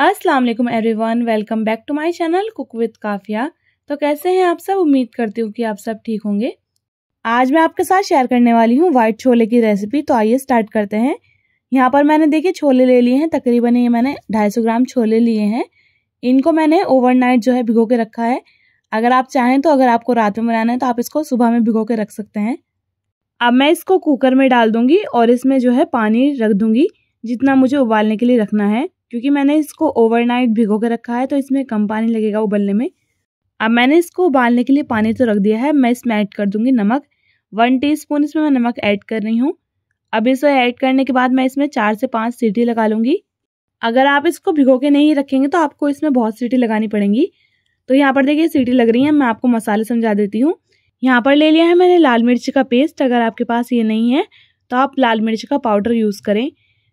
अस्सलाम वालेकुम everyone welcome back to my channel cook with Kafiya तो कैसे हैं आप सब उम्मीद करती हूँ कि आप सब ठीक होंगे आज मैं आपके साथ शेयर करने वाली हूँ वाइट छोले की रेसिपी तो आइए स्टार्ट करते हैं यहाँ पर मैंने देखिए छोले ले लिए हैं तकरीबन ये मैंने सौ ग्राम छोले लिए हैं इनको मैंने नाइट जो है भिगो के रखा है अगर आप चाहें तो अगर आपको रात में बनाना है तो आप इसको सुबह में भिगो के रख सकते हैं अब मैं इसको कुकर में डाल दूंगी और इसमें जो है पानी रख दूंगी जितना मुझे उबालने के लिए रखना है क्योंकि मैंने इसको ओवरनाइट भिगो के रखा है तो इसमें कम पानी लगेगा उबलने में अब मैंने इसको उबालने के लिए पानी तो रख दिया है मैं इसमें ऐड कर दूंगी नमक वन टीस्पून इसमें मैं नमक ऐड कर रही हूँ अब इसे ऐड करने के बाद मैं इसमें चार से पाँच सीटी लगा लूँगी अगर आप इसको भिगो के नहीं रखेंगे तो आपको इसमें बहुत सीटी लगानी पड़ेंगी तो यहाँ पर देखिए सीटी लग रही है मैं आपको मसाले समझा देती हूँ यहाँ पर ले लिया है मैंने लाल मिर्च का पेस्ट अगर आपके पास ये नहीं है तो आप लाल मिर्च का पाउडर यूज़ करें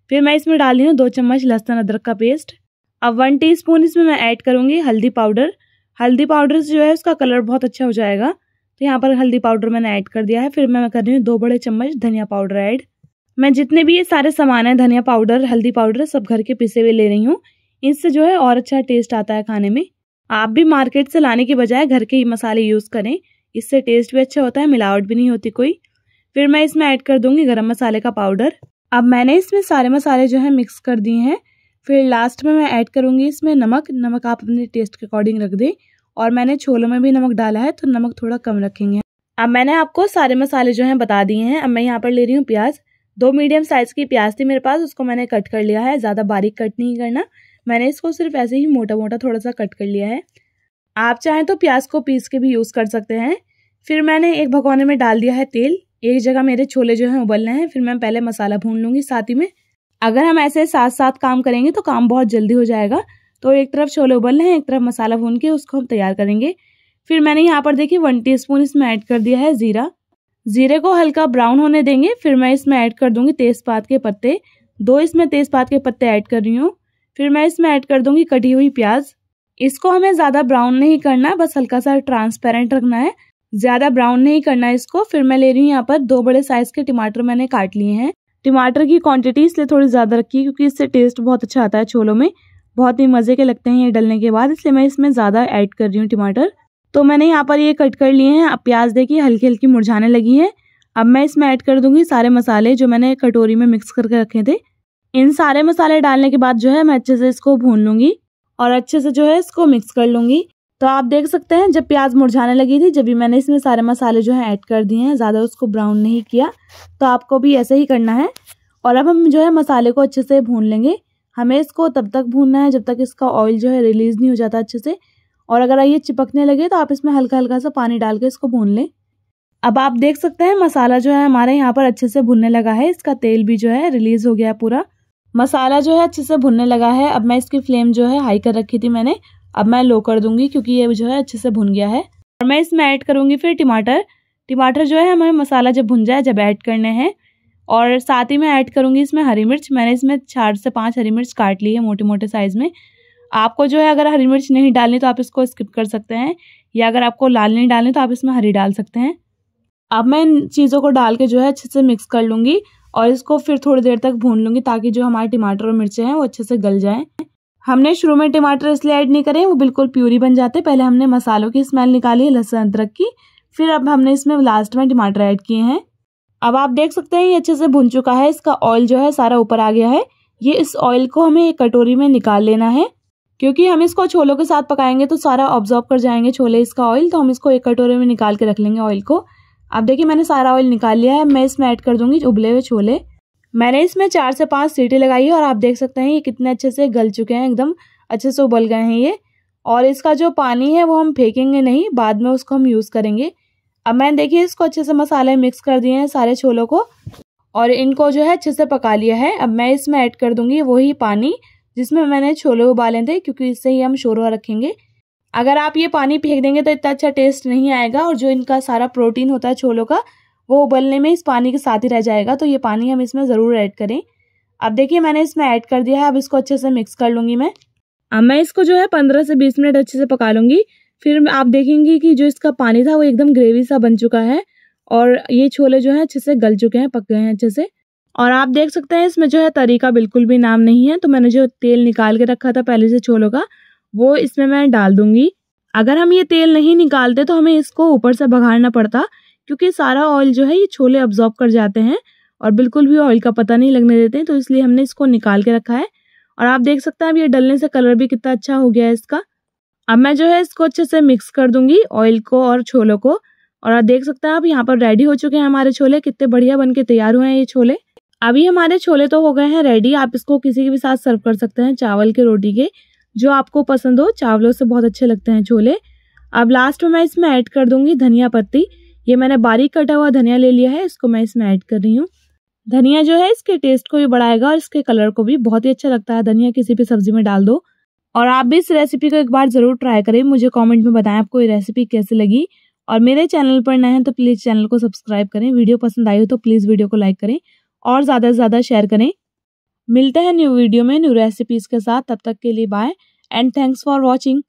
फिर मैं इसमें डाल रही हूँ दो चम्मच लहसुन अदरक का पेस्ट अब वन स्पून इसमें मैं ऐड करूँगी हल्दी पाउडर हल्दी पाउडर से जो है उसका कलर बहुत अच्छा हो जाएगा तो यहाँ पर हल्दी पाउडर मैंने ऐड कर दिया है फिर मैं कर रही हूँ दो बड़े चम्मच धनिया पाउडर ऐड मैं जितने भी ये सारे सामान हैं धनिया पाउडर हल्दी पाउडर सब घर के पिसे हुए ले रही हूँ इससे जो है और अच्छा टेस्ट आता है खाने में आप भी मार्केट से लाने के बजाय घर के ही मसाले यूज़ करें इससे टेस्ट भी अच्छा होता है मिलावट भी नहीं होती कोई फिर मैं इसमें ऐड कर दूंगी गर्म मसाले का पाउडर अब मैंने इसमें सारे मसाले जो है मिक्स कर दिए हैं फिर लास्ट में मैं ऐड करूँगी इसमें नमक नमक आप अपने टेस्ट के अकॉर्डिंग रख दें और मैंने छोलों में भी नमक डाला है तो नमक थोड़ा कम रखेंगे अब मैंने आपको सारे मसाले जो हैं बता दिए हैं अब मैं यहाँ पर ले रही हूँ प्याज दो मीडियम साइज़ की प्याज थी मेरे पास उसको मैंने कट कर लिया है ज़्यादा बारीक कट नहीं करना मैंने इसको सिर्फ ऐसे ही मोटा मोटा थोड़ा सा कट कर लिया है आप चाहें तो प्याज को पीस के भी यूज़ कर सकते हैं फिर मैंने एक भगवने में डाल दिया है तेल एक जगह मेरे छोले जो हैं उबलने हैं फिर मैं पहले मसाला भून लूँगी साथ ही में अगर हम ऐसे साथ साथ काम करेंगे तो काम बहुत जल्दी हो जाएगा तो एक तरफ छोले उबलने हैं एक तरफ मसाला भून के उसको हम तैयार करेंगे फिर मैंने यहाँ पर देखिए वन स्पून इसमें ऐड कर दिया है ज़ीरा ज़ीरे को हल्का ब्राउन होने देंगे फिर मैं इसमें ऐड कर दूँगी तेज़पात के पत्ते दो इसमें तेज़पात के पत्ते ऐड कर रही हूँ फिर मैं इसमें ऐड कर दूँगी कटी हुई प्याज इसको हमें ज़्यादा ब्राउन नहीं करना बस हल्का सा ट्रांसपेरेंट रखना है ज़्यादा ब्राउन नहीं करना है इसको फिर मैं ले रही हूँ यहाँ पर दो बड़े साइज़ के टमाटर मैंने काट लिए हैं टमाटर की क्वांटिटी इसलिए थोड़ी ज़्यादा रखी है क्योंकि इससे टेस्ट बहुत अच्छा आता है छोलों में बहुत ही मज़े के लगते हैं ये डलने के बाद इसलिए मैं इसमें ज़्यादा ऐड कर रही हूँ टमाटर तो मैंने यहाँ पर ये कट कर लिए हैं अब प्याज देखिए हल्की हल्की मुरझाने लगी है अब मैं इसमें ऐड कर दूँगी सारे मसाले जो मैंने कटोरी में मिक्स करके रखे थे इन सारे मसाले डालने के बाद जो है मैं अच्छे से इसको भून लूँगी और अच्छे से जो है इसको मिक्स कर लूँगी तो आप देख सकते हैं जब प्याज मुरझाने लगी थी जब भी मैंने इसमें सारे मसाले जो है ऐड कर दिए हैं ज़्यादा उसको ब्राउन नहीं किया तो आपको भी ऐसे ही करना है और अब हम जो है मसाले को अच्छे से भून लेंगे हमें इसको तब तक भूनना है जब तक इसका ऑयल जो है रिलीज़ नहीं हो जाता अच्छे से और अगर ये चिपकने लगे तो आप इसमें हल्का हल्का सा पानी डाल के इसको भून लें अब आप देख सकते हैं मसाला जो है हमारे यहाँ पर अच्छे से भुनने लगा है इसका तेल भी जो है रिलीज़ हो गया पूरा मसाला जो है अच्छे से भुनने लगा है अब मैं इसकी फ्लेम जो है हाई कर रखी थी मैंने अब मैं लो कर दूंगी क्योंकि ये जो है अच्छे से भुन गया है और मैं इसमें ऐड करूँगी फिर टमाटर टमाटर जो है हमें मसाला जब भुन जाए जब ऐड करने हैं और साथ ही मैं ऐड करूंगी इसमें हरी मिर्च मैंने इसमें चार से पाँच हरी मिर्च काट ली है मोटे मोटे साइज़ में आपको जो है अगर हरी मिर्च नहीं डालनी तो आप इसको स्किप कर सकते हैं या अगर आपको लाल नहीं डालनी तो आप इसमें हरी डाल सकते हैं अब मैं इन चीज़ों को डाल के जो है अच्छे से मिक्स कर लूँगी और इसको फिर थोड़ी देर तक भून लूँगी ताकि जो हमारे टमाटर और मिर्चें हैं वो अच्छे से गल जाएँ हमने शुरू में टमाटर इसलिए ऐड नहीं करे वो बिल्कुल प्यूरी बन जाते पहले हमने मसालों की स्मेल निकाली है लहसुन अदरक की फिर अब हमने इसमें लास्ट में टमाटर ऐड किए हैं अब आप देख सकते हैं ये अच्छे से भुन चुका है इसका ऑयल जो है सारा ऊपर आ गया है ये इस ऑयल को हमें एक कटोरी में निकाल लेना है क्योंकि हम इसको छोलों के साथ पकाएंगे तो सारा ऑब्जॉर्व कर जाएंगे छोले इसका ऑयल तो हम इसको एक कटोरे में निकाल के रख लेंगे ऑयल को अब देखिए मैंने सारा ऑयल निकाल लिया है मैं इसमें ऐड कर दूंगी उबले हुए छोले मैंने इसमें चार से पाँच सीटी लगाई है और आप देख सकते हैं ये कितने अच्छे से गल चुके हैं एकदम अच्छे से उबल गए हैं ये और इसका जो पानी है वो हम फेंकेंगे नहीं बाद में उसको हम यूज़ करेंगे अब मैंने देखिए इसको अच्छे से मसाले मिक्स कर दिए हैं सारे छोलों को और इनको जो है अच्छे से पका लिया है अब मैं इसमें ऐड कर दूंगी वही पानी जिसमें मैंने छोले उबाले थे क्योंकि इससे ही हम शोरवा रखेंगे अगर आप ये पानी फेंक देंगे तो इतना अच्छा टेस्ट नहीं आएगा और जो इनका सारा प्रोटीन होता है छोलों का वो उबलने में इस पानी के साथ ही रह जाएगा तो ये पानी हम इसमें ज़रूर ऐड करें अब देखिए मैंने इसमें ऐड कर दिया है अब इसको अच्छे से मिक्स कर लूँगी मैं अब मैं इसको जो है पंद्रह से बीस मिनट अच्छे से पका लूँगी फिर आप देखेंगे कि जो इसका पानी था वो एकदम ग्रेवी सा बन चुका है और ये छोले जो है अच्छे से गल चुके हैं पक गए हैं अच्छे से और आप देख सकते हैं इसमें जो है तरीका बिल्कुल भी नाम नहीं है तो मैंने जो तेल निकाल के रखा था पहले से छोलों का वो इसमें मैं डाल दूंगी अगर हम ये तेल नहीं निकालते तो हमें इसको ऊपर से भगाड़ना पड़ता क्योंकि सारा ऑयल जो है ये छोले अब्जॉर्ब कर जाते हैं और बिल्कुल भी ऑयल का पता नहीं लगने देते हैं तो इसलिए हमने इसको निकाल के रखा है और आप देख सकते हैं अब ये डलने से कलर भी कितना अच्छा हो गया है इसका अब मैं जो है इसको अच्छे से मिक्स कर दूंगी ऑयल को और छोलों को और आप देख सकते हैं आप यहाँ पर रेडी हो चुके हैं हमारे छोले कितने बढ़िया बन के तैयार हुए हैं ये छोले अभी हमारे छोले तो हो गए हैं रेडी आप इसको किसी के भी साथ सर्व कर सकते हैं चावल के रोटी के जो आपको पसंद हो चावलों से बहुत अच्छे लगते हैं छोले अब लास्ट में मैं इसमें ऐड कर दूंगी धनिया पत्ती ये मैंने बारीक कटा हुआ धनिया ले लिया है इसको मैं इसमें ऐड कर रही हूँ धनिया जो है इसके टेस्ट को भी बढ़ाएगा और इसके कलर को भी बहुत ही अच्छा लगता है धनिया किसी भी सब्जी में डाल दो और आप भी इस रेसिपी को एक बार ज़रूर ट्राई करें मुझे कमेंट में बताएं आपको ये रेसिपी कैसे लगी और मेरे चैनल पर नए हैं तो प्लीज़ चैनल को सब्सक्राइब करें वीडियो पसंद आई हो तो प्लीज़ वीडियो को लाइक करें और ज़्यादा से ज़्यादा शेयर करें मिलते हैं न्यू वीडियो में न्यू रेसिपीज़ के साथ तब तक के लिए bye and thanks for watching